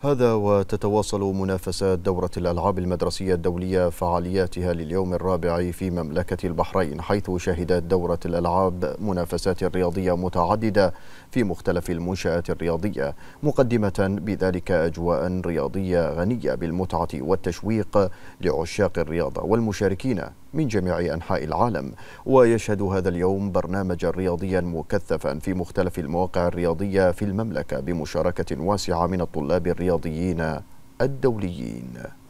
هذا وتتواصل منافسات دورة الألعاب المدرسية الدولية فعالياتها لليوم الرابع في مملكة البحرين حيث شهدت دورة الألعاب منافسات رياضية متعددة في مختلف المنشآت الرياضية مقدمة بذلك أجواء رياضية غنية بالمتعة والتشويق لعشاق الرياضة والمشاركين من جميع أنحاء العالم ويشهد هذا اليوم برنامجا رياضيا مكثفا في مختلف المواقع الرياضية في المملكة بمشاركة واسعة من الطلاب الرياضيين الدوليين